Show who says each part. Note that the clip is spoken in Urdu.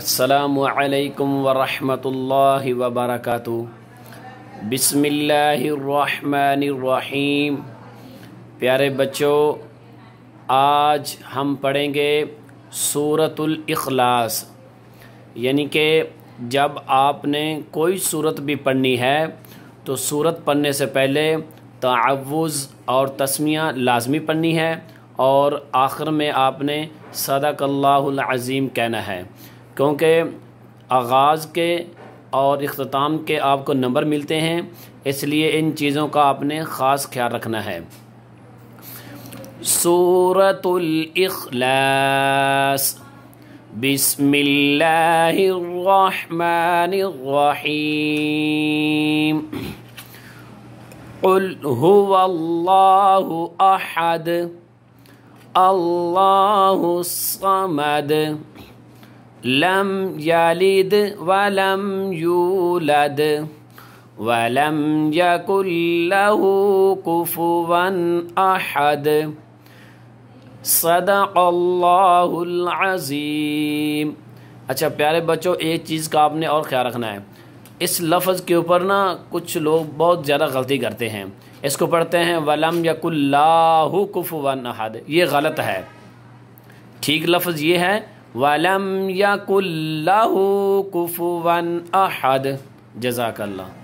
Speaker 1: السلام علیکم ورحمۃ اللہ وبرکاتہ بسم اللہ الرحمن الرحیم پیارے بچوں آج ہم پڑھیں گے صورت الاخلاص یعنی کہ جب آپ نے کوئی صورت بھی پڑھنی ہے تو صورت پڑھنے سے پہلے تعوض اور تسمیہ لازمی پڑھنی ہے اور آخر میں آپ نے صدق اللہ العظیم کہنا ہے کیونکہ آغاز کے اور اختتام کے آپ کو نمبر ملتے ہیں اس لیے ان چیزوں کا آپ نے خاص خیال رکھنا ہے الاخلاص بسم اللہ الرحمن الرحیم قل هو اللہ احد اللہ الصمد لم لد و لم ولم وق له قف ون صدق اللہ اللہ اچھا پیارے بچوں ایک چیز کا آپ نے اور خیال رکھنا ہے اس لفظ کے اوپر نا کچھ لوگ بہت زیادہ غلطی کرتے ہیں اس کو پڑھتے ہیں ولم یق اللہ کف ون یہ غلط ہے ٹھیک لفظ یہ ہے واللم یق اللہ قف احد جزاک اللہ